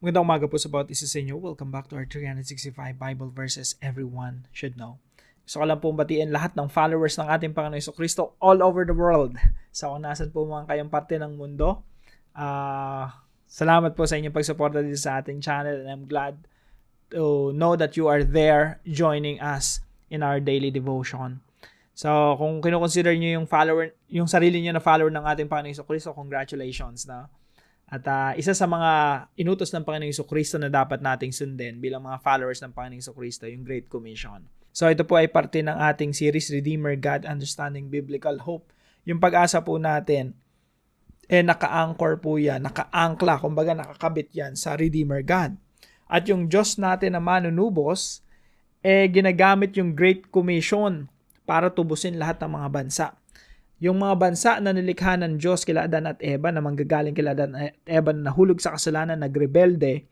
Magandang umaga po sa bawat isa sa inyo. Welcome back to our 365 Bible Verses Everyone Should Know. Gusto ko lang pong batiin lahat ng followers ng ating Panginoon Iso Kristo all over the world. Sa so, kung nasan po mga kayong parte ng mundo. Uh, salamat po sa inyong pagsuporta dito sa ating channel and I'm glad to know that you are there joining us in our daily devotion. So, kung kinoconsider nyo yung follower, yung sarili nyo na follower ng ating Panginoon Iso Kristo, congratulations na. No? At uh, isa sa mga inutos ng Panginoong Kristo na dapat nating sundin bilang mga followers ng Panginoong Kristo, yung Great Commission. So ito po ay parte ng ating series Redeemer God Understanding Biblical Hope. Yung pag-asa po natin eh naka-anchor po 'yan, naka-angkla, kumbaga nakakabit 'yan sa Redeemer God. At yung Diyos natin na manunubos eh ginagamit yung Great Commission para tubusin lahat ng mga bansa yung mga bansa na nilikha ng Diyos kila Adan at Eva na manggagaling kila Adan at Eva na nahulog sa kasalanan, nagrebelde,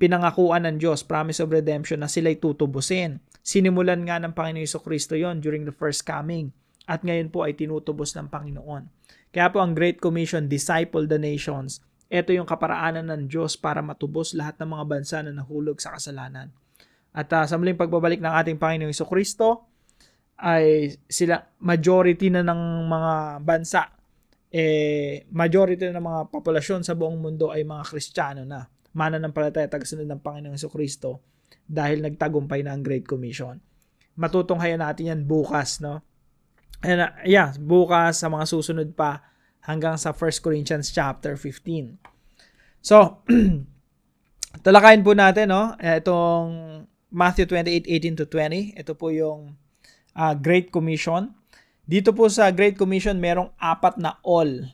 pinangakuan ng Diyos, promise of redemption na sila'y tutubusin. Sinimulan nga ng Panginoon Iso Kristo yon during the first coming at ngayon po ay tinutubos ng Panginoon. Kaya po ang Great Commission, Disciple the Nations, ito yung kaparaanan ng Diyos para matubos lahat ng mga bansa na nahulog sa kasalanan. At uh, ah, sa muling pagbabalik ng ating Panginoong Iso Kristo, ay sila majority na ng mga bansa eh majority na ng mga populasyon sa buong mundo ay mga Kristiyano na mananampalataya tagasunod ng Panginoong Heso Kristo dahil nagtagumpay na ang Great Commission. Matutunghayan natin yan bukas, no? And, uh, yeah, bukas sa mga susunod pa hanggang sa 1 Corinthians chapter 15. So, talakayin po natin, no? Itong Matthew 28:18 to 20. Ito po yung uh, Great Commission. Dito po sa Great Commission, merong apat na all.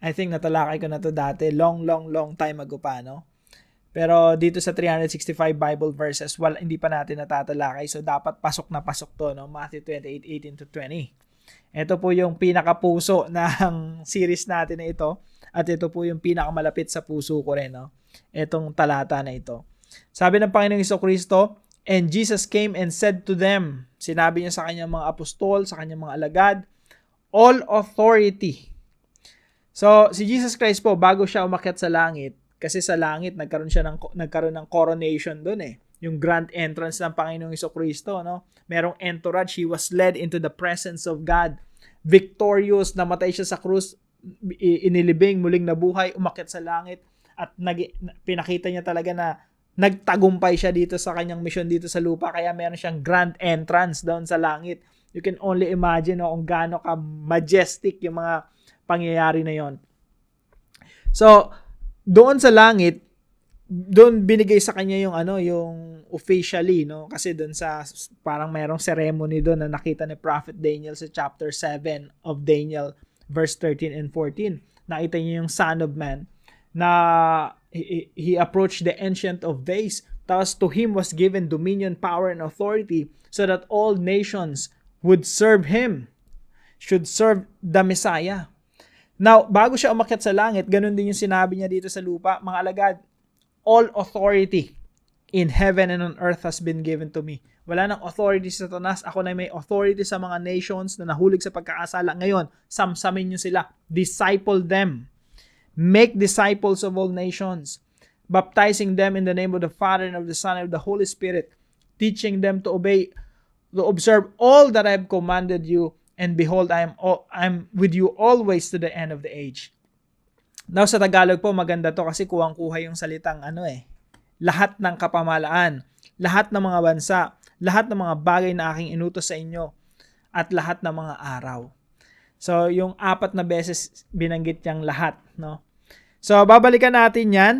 I think natalakay ko na to dati, long, long, long time ago pa, no? Pero dito sa 365 Bible verses, well, hindi pa natin natatalakay. So, dapat pasok na pasok to, no? Matthew 28, 18 to 20. Ito po yung pinakapuso ng series natin na ito. At ito po yung pinakamalapit sa puso ko rin, no? Itong talata na ito. Sabi ng Panginoong Kristo, And Jesus came and said to them, sinabi niya sa kanyang mga apostol, sa kanyang mga alagad, all authority. So, si Jesus Christ po, bago siya umakyat sa langit, kasi sa langit nagkaroon siya ng nagkaroon ng coronation doon eh yung grand entrance ng Panginoong Kristo, no? Merong entourage, he was led into the presence of God. Victorious, namatay siya sa krus, inilibing, muling nabuhay, umakyat sa langit, at nag, pinakita niya talaga na nagtagumpay siya dito sa kanyang mission dito sa lupa kaya meron siyang grand entrance doon sa langit. You can only imagine no, kung gaano ka majestic yung mga pangyayari na yon. So, doon sa langit, doon binigay sa kanya yung ano, yung officially, no? Kasi doon sa parang merong ceremony doon na nakita ni Prophet Daniel sa chapter 7 of Daniel verse 13 and 14. Nakita niya yung Son of Man na he, he approached the ancient of days thus to him was given dominion power and authority so that all nations would serve him should serve the Messiah now bago siya umakyat sa langit ganun din yung sinabi niya dito sa lupa mga alagad all authority in heaven and on earth has been given to me wala nang authority sa Satanas. Ako na may authority sa mga nations na nahulog sa pagkakasala. Ngayon, samsamin nyo sila. Disciple them Make disciples of all nations, baptizing them in the name of the Father and of the Son and of the Holy Spirit, teaching them to obey, to observe all that I have commanded you. And behold, I am, all, I with you always to the end of the age. Now sa Tagalog po, maganda to kasi kuwang-kuha yung salitang ano eh. Lahat ng kapamalaan, lahat ng mga bansa, lahat ng mga bagay na aking inutos sa inyo, at lahat ng mga araw. So, yung apat na beses binanggit niyang lahat, no? So, babalikan natin yan.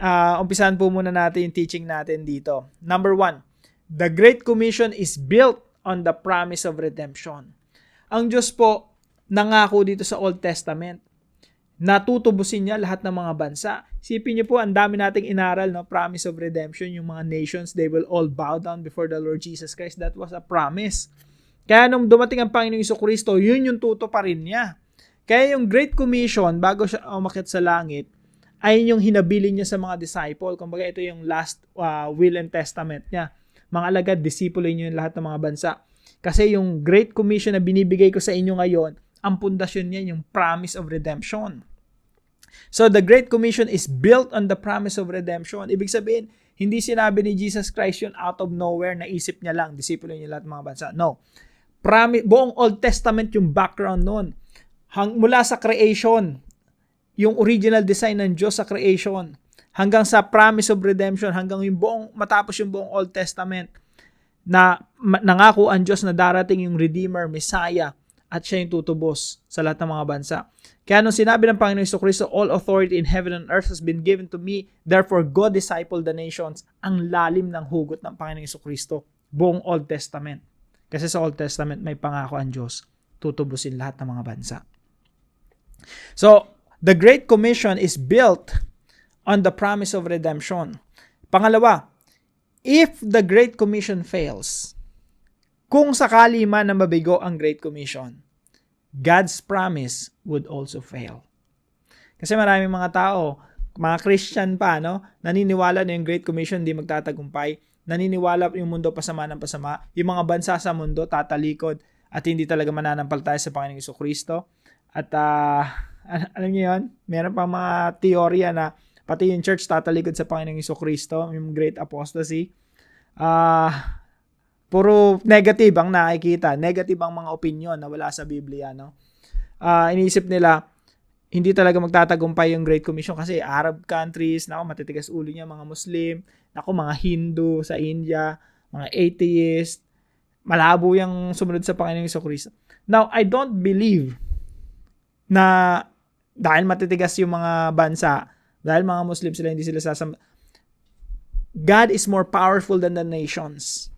Uh, ah, umpisan po muna natin yung teaching natin dito. Number one, the Great Commission is built on the promise of redemption. Ang Diyos po, nangako dito sa Old Testament. Natutubusin niya lahat ng mga bansa. Sipin niyo po, ang dami nating inaral, no? promise of redemption, yung mga nations, they will all bow down before the Lord Jesus Christ. That was a promise. Kaya nung dumating ang Panginoong Iso Kristo, yun yung tuto pa rin niya. Kaya yung Great Commission, bago siya umakit sa langit, ay yung hinabili niya sa mga disciple. Kumbaga ito yung last uh, will and testament niya. Mga alagad, disipulo niyo yung lahat ng mga bansa. Kasi yung Great Commission na binibigay ko sa inyo ngayon, ang pundasyon niya yung promise of redemption. So the Great Commission is built on the promise of redemption. Ibig sabihin, hindi sinabi ni Jesus Christ yun out of nowhere, naisip niya lang, disipulo niya lahat ng mga bansa. No promise, buong Old Testament yung background nun. Hang, mula sa creation, yung original design ng Diyos sa creation, hanggang sa promise of redemption, hanggang yung buong, matapos yung buong Old Testament, na nangako ang Diyos na darating yung Redeemer, Messiah, at siya yung tutubos sa lahat ng mga bansa. Kaya nung sinabi ng Panginoon Iso Kristo, All authority in heaven and earth has been given to me, therefore go disciple the nations. Ang lalim ng hugot ng Panginoon Iso Kristo, buong Old Testament. Kasi sa Old Testament may pangako ang Diyos, tutubusin lahat ng mga bansa. So, the Great Commission is built on the promise of redemption. Pangalawa, if the Great Commission fails, kung sakali man na mabigo ang Great Commission, God's promise would also fail. Kasi maraming mga tao, mga Christian pa, no, naniniwala na yung Great Commission hindi magtatagumpay naniniwala yung mundo pasama ng pasama, yung mga bansa sa mundo tatalikod at hindi talaga mananampalataya sa Panginoong Iso Kristo. At uh, alam niyo yon meron pang mga teorya na pati yung church tatalikod sa Panginoong Iso Kristo, yung great apostasy. Ah, uh, puro negative ang nakikita, negative ang mga opinion na wala sa Biblia, no? Uh, iniisip nila, hindi talaga magtatagumpay yung Great Commission kasi Arab countries, na matitigas ulo niya mga Muslim, Nako, mga Hindu sa India, mga atheist, malabo yung sumunod sa Panginoong Kristo. Now, I don't believe na dahil matitigas yung mga bansa, dahil mga Muslim sila, hindi sila sasam... God is more powerful than the nations.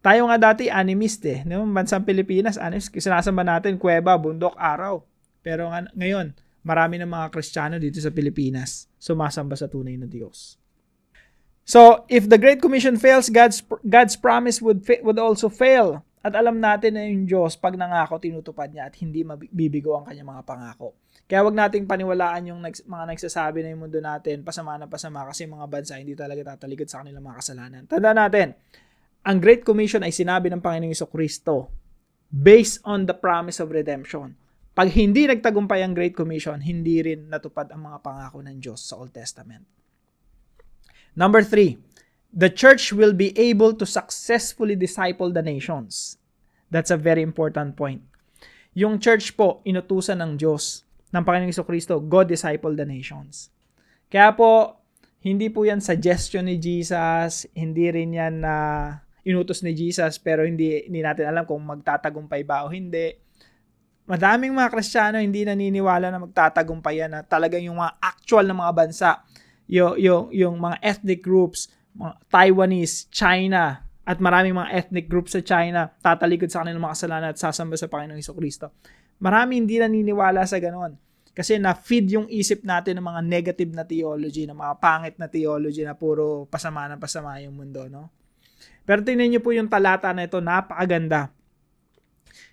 Tayo nga dati, animist eh. No? Bansang Pilipinas, animist. Sinasamba natin, kuweba, bundok, araw. Pero ngayon, marami ng mga Kristiyano dito sa Pilipinas sumasamba sa tunay na Diyos. So, if the Great Commission fails, God's, God's promise would, would also fail. At alam natin na yung Diyos, pag nangako, tinutupad niya at hindi mabibigo ang kanyang mga pangako. Kaya wag nating paniwalaan yung nags, mga nagsasabi na yung mundo natin, pasama na pasama kasi mga bansa hindi talaga tatalikod sa kanilang mga kasalanan. Tanda natin, ang Great Commission ay sinabi ng Panginoong Iso Kristo based on the promise of redemption. Pag hindi nagtagumpay ang Great Commission, hindi rin natupad ang mga pangako ng Diyos sa Old Testament. Number three, the church will be able to successfully disciple the nations. That's a very important point. Yung church po, inutusan ng Diyos, ng Panginoong Iso Kristo, God disciple the nations. Kaya po, hindi po yan suggestion ni Jesus, hindi rin yan na uh, inutos ni Jesus, pero hindi, hindi natin alam kung magtatagumpay ba o hindi. Madaming mga Kristiyano hindi naniniwala na magtatagumpay yan na talagang yung mga actual na mga bansa yung, yung, yung mga ethnic groups, mga Taiwanese, China, at maraming mga ethnic groups sa China, tatalikod sa kanilang mga kasalanan at sasamba sa Panginoong Heso Kristo. Marami hindi naniniwala sa ganon. Kasi na-feed yung isip natin ng mga negative na theology, ng mga pangit na theology na puro pasama ng pasama yung mundo, no? Pero tingnan niyo po yung talata na ito, napakaganda.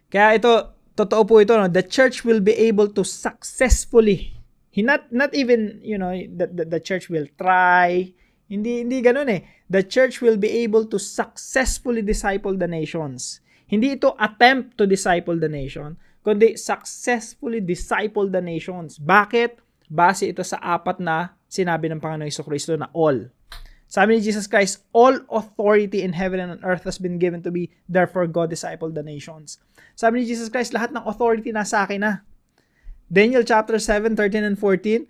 Kaya ito, totoo po ito, no? The church will be able to successfully He not not even, you know, that the, the church will try. Hindi hindi ganoon eh. The church will be able to successfully disciple the nations. Hindi ito attempt to disciple the nation, kundi successfully disciple the nations. Bakit? Base ito sa apat na sinabi ng Panginoong Iso Kristo na all. Sabi ni Jesus Christ, all authority in heaven and on earth has been given to me, therefore God disciple the nations. Sabi ni Jesus Christ, lahat ng authority nasa akin na. Daniel chapter 7, 13 and 14,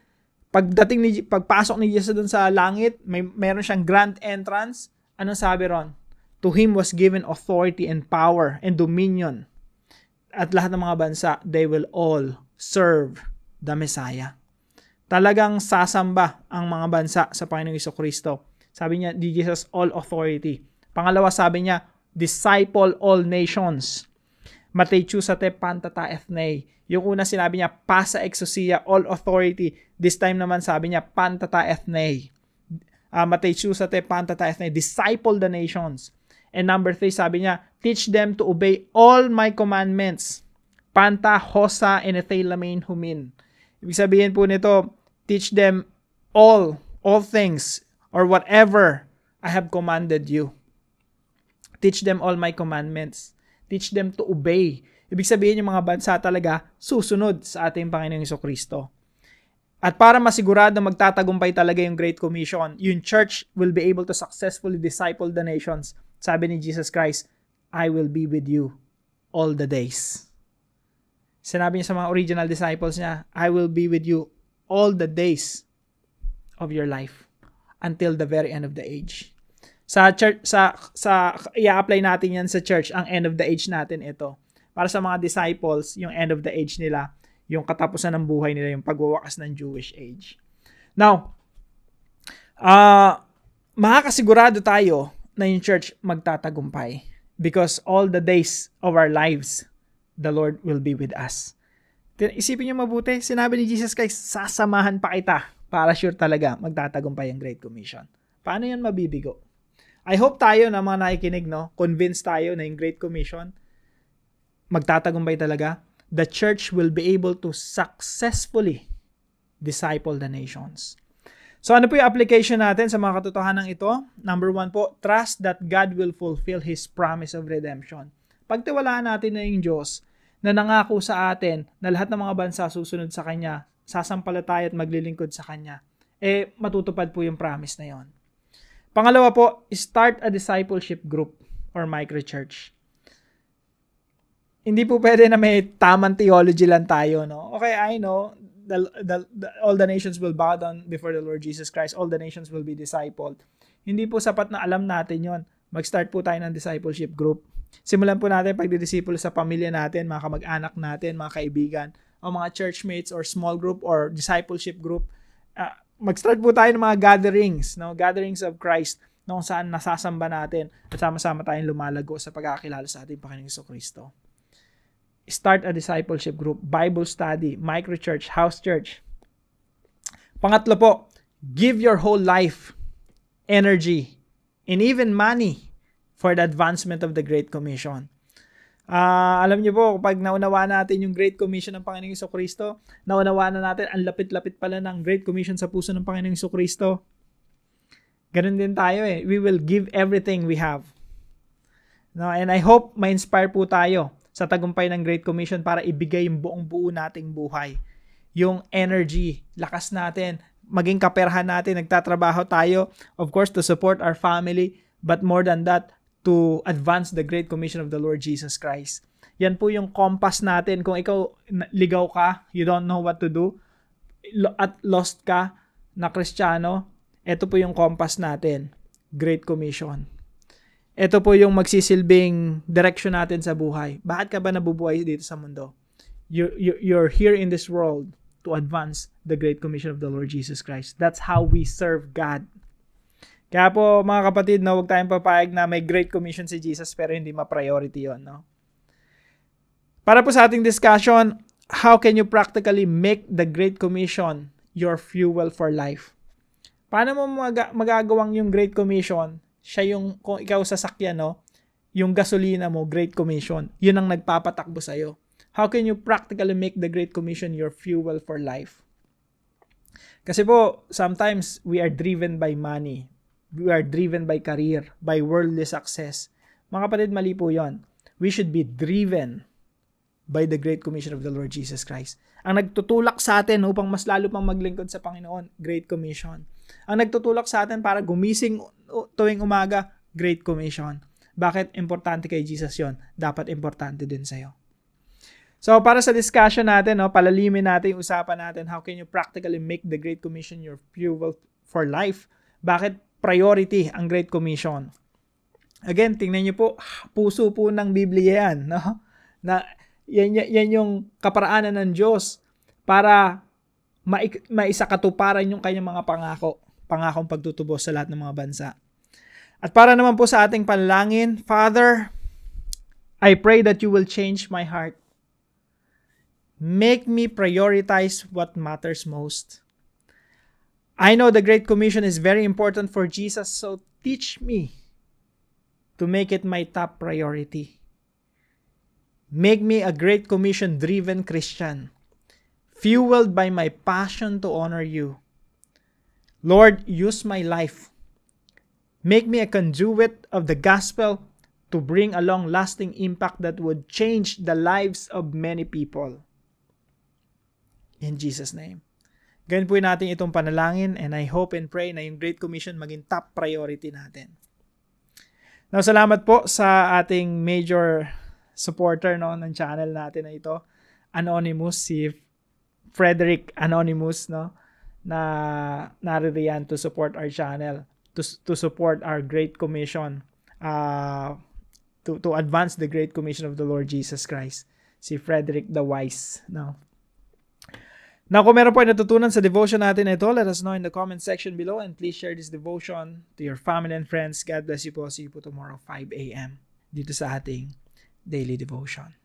pagdating ni pagpasok ni Jesus doon sa langit, may meron siyang grand entrance. Anong sabi ron? To him was given authority and power and dominion. At lahat ng mga bansa, they will all serve the Messiah. Talagang sasamba ang mga bansa sa Panginoong Iso Kristo. Sabi niya, Jesus all authority. Pangalawa sabi niya, disciple all nations. Matthew sa te pantatataethnei. Yung una sinabi niya, pasa exousia, all authority. This time naman sabi niya, pantata pantatataethnei. Uh, ah, Matthew sa te pantatataethnei, disciple the nations. And number three, sabi niya, teach them to obey all my commandments. Panta, hosa, and ethelamein humin. Ibig sabihin po nito, teach them all, all things, or whatever I have commanded you. Teach them all my commandments. Teach them to obey. Ibig sabihin, yung mga bansa talaga susunod sa ating Panginoong Iso Kristo. At para masigurado magtatagumpay talaga yung Great Commission, yung church will be able to successfully disciple the nations. Sabi ni Jesus Christ, I will be with you all the days. Sinabi niya sa mga original disciples niya, I will be with you all the days of your life until the very end of the age sa church sa sa i-apply natin 'yan sa church ang end of the age natin ito para sa mga disciples yung end of the age nila yung katapusan ng buhay nila yung pagwawakas ng Jewish age now ah uh, makakasigurado tayo na yung church magtatagumpay because all the days of our lives the Lord will be with us isipin niyo mabuti sinabi ni Jesus Christ sasamahan pa kita para sure talaga magtatagumpay ang Great Commission Paano yan mabibigo? I hope tayo na mga nakikinig, no, convinced tayo na yung Great Commission, magtatagumpay talaga. The church will be able to successfully disciple the nations. So ano po yung application natin sa mga katotohanan ito? Number one po, trust that God will fulfill His promise of redemption. Pagtiwalaan natin na yung Diyos na nangako sa atin na lahat ng mga bansa susunod sa Kanya, sasampalataya at maglilingkod sa Kanya, eh matutupad po yung promise na yon. Pangalawa po, start a discipleship group or microchurch. Hindi po pwede na may tamang theology lang tayo, no? Okay, I know, the, the, the, all the nations will bow down before the Lord Jesus Christ. All the nations will be discipled. Hindi po sapat na alam natin yon. Mag-start po tayo ng discipleship group. Simulan po natin pagdidisiple sa pamilya natin, mga kamag-anak natin, mga kaibigan, o mga churchmates or small group or discipleship group. Uh, mag-start po tayo ng mga gatherings, no? Gatherings of Christ na kung saan nasasamba natin at sama-sama tayong lumalago sa pagkakilala sa ating Panginoong Iso Kristo. Start a discipleship group, Bible study, microchurch, house church. Pangatlo po, give your whole life, energy, and even money for the advancement of the Great Commission. Uh, alam niyo po, kapag naunawa natin yung Great Commission ng Panginoong Iso Kristo, naunawa na natin ang lapit-lapit pala ng Great Commission sa puso ng Panginoong Iso Kristo. Ganun din tayo eh. We will give everything we have. No, and I hope ma-inspire po tayo sa tagumpay ng Great Commission para ibigay yung buong buo nating buhay. Yung energy, lakas natin, maging kaperhan natin, nagtatrabaho tayo, of course, to support our family, but more than that, to advance the great commission of the Lord Jesus Christ. Yan po yung compass natin. Kung ikaw ligaw ka, you don't know what to do, at lost ka na kristyano, ito po yung compass natin. Great Commission. Ito po yung magsisilbing direction natin sa buhay. Bakit ka ba nabubuhay dito sa mundo? You, you, you're here in this world to advance the Great Commission of the Lord Jesus Christ. That's how we serve God. Kaya po mga kapatid, no, huwag tayong papayag na may great commission si Jesus pero hindi ma-priority 'yon, no. Para po sa ating discussion, how can you practically make the great commission your fuel for life? Paano mo mag- magagawang yung great commission? Siya yung kung ikaw sasakyan, no, yung gasolina mo, great commission. 'Yun ang nagpapatakbo sa iyo. How can you practically make the great commission your fuel for life? Kasi po, sometimes we are driven by money we are driven by career, by worldly success. Mga kapatid, mali po yon. We should be driven by the Great Commission of the Lord Jesus Christ. Ang nagtutulak sa atin upang mas lalo pang maglingkod sa Panginoon, Great Commission. Ang nagtutulak sa atin para gumising tuwing umaga, Great Commission. Bakit importante kay Jesus yon? Dapat importante din sa'yo. So para sa discussion natin, no, palalimin natin yung usapan natin, how can you practically make the Great Commission your fuel for life? Bakit priority ang Great Commission. Again, tingnan niyo po, puso po ng Biblia yan. No? Na, yan, yan yung kaparaanan ng Diyos para maisa katuparan yung kanyang mga pangako, pangakong pagtutubos sa lahat ng mga bansa. At para naman po sa ating panlangin, Father, I pray that you will change my heart. Make me prioritize what matters most. I know the Great Commission is very important for Jesus, so teach me to make it my top priority. Make me a Great Commission driven Christian, fueled by my passion to honor you. Lord, use my life. Make me a conduit of the gospel to bring a long lasting impact that would change the lives of many people. In Jesus' name. Ganyan po natin itong panalangin and I hope and pray na yung Great Commission maging top priority natin. Now, salamat po sa ating major supporter no, ng channel natin na ito, Anonymous, si Frederick Anonymous, no, na naririyan to support our channel, to, to support our Great Commission, uh, to, to advance the Great Commission of the Lord Jesus Christ. Si Frederick the Wise, no, Now, kung meron po ay natutunan sa devotion natin ito, let us know in the comment section below and please share this devotion to your family and friends. God bless you po. See you po tomorrow 5 a.m. dito sa ating daily devotion.